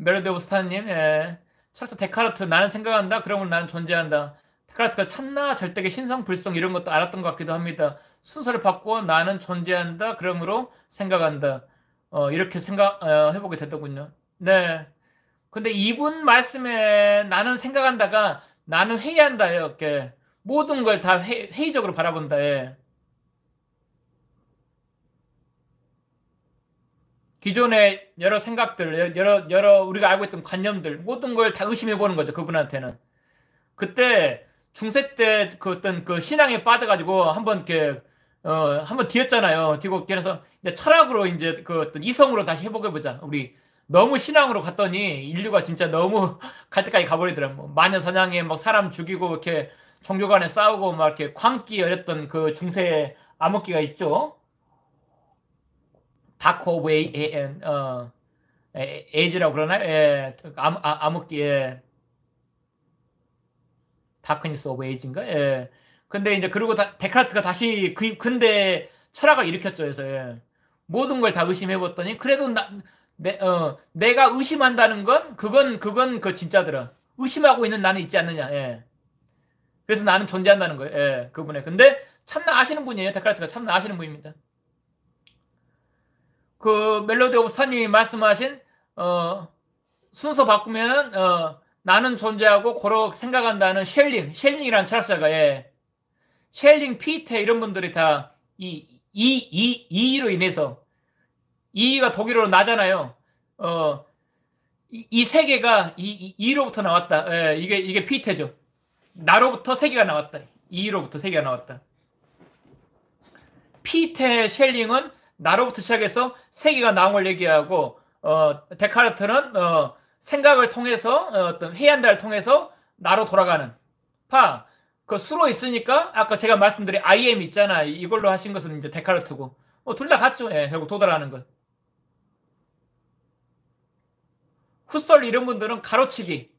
멜로데오스타님, 예. 철학 데카르트, 나는 생각한다. 그러면 나는 존재한다. 데카르트가 참나, 절대계, 신성, 불성 이런 것도 알았던 것 같기도 합니다. 순서를 바꿔 나는 존재한다. 그러므로 생각한다. 어, 이렇게 생각 어, 해보게 되더군요. 네. 근데 이분 말씀에 나는 생각한다가 나는 회의한다 이렇게 모든 걸 다 회의적으로 바라본다. 예. 기존의 여러 생각들, 여러, 여러 우리가 알고 있던 관념들, 모든 걸 다 의심해 보는 거죠. 그분한테는. 그때 중세 때 그 어떤 그 신앙에 빠져가지고 한번 이렇게 어, 한번 뒤었잖아요. 뒤고 뒤에서 철학으로 이제 그 어떤 이성으로 다시 회복해보자. 우리 너무 신앙으로 갔더니 인류가 진짜 너무 갈 때까지 가버리더라. 뭐 마녀 사냥에 막 사람 죽이고 이렇게 종교 간에 싸우고 막 이렇게 광기 어렸던 그 중세의 암흑기가 있죠. 다코웨이 에엔 어 에이즈라고 그러나 예, 암, 아, 암흑기 예. 다크니스 오브 에이즈인가? 예. 근데 이제 그리고 다, 데카르트가 다시 그 근대 철학을 일으켰죠. 그래서 예. 모든 걸 다 의심해봤더니 그래도 나, 내, 어, 내가 의심한다는 건 그건 그건 그 진짜더라. 의심하고 있는 나는 있지 않느냐. 예. 그래서 나는 존재한다는 거예요. 예, 그분의. 근데 참나 아시는 분이에요. 데카르트가 참나 아시는 분입니다. 그 멜로디 오브 스타님이 말씀하신 어, 순서 바꾸면은 어, 나는 존재하고 고로 생각한다는 쉘링, 쉘링이라는 철학자가 예. 쉘링, 피테 이런 분들이 다 이 이 이 이로 인해서 이가 독일어로 나잖아요. 어, 이세계가 이, 이 로부터 나왔다. 예, 이게 이게 피테죠. 나로부터 세계가 나왔다. 이로부터 세계가 나왔다. 피테 쉘링은 나로부터 시작해서 세계가 나온 걸 얘기하고 어, 데카르트는 어, 생각을 통해서 어, 떤 해안달을 통해서 나로 돌아가는 파. 그 수로 있으니까 아까 제가 말씀드린 IM 있잖아. 이걸로 하신 것은 이제 데카르트고. 어, 뭐 둘 다 같죠. 예, 결국 도달하는 것. 훗설 이런 분들은 가로치기.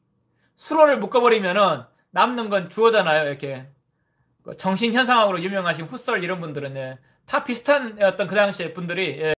수로를 묶어버리면은 남는 건 주어잖아요. 이렇게. 정신현상으로 유명하신 후설 이런 분들은 예, 다 비슷한 어떤 그당시의 분들이 예,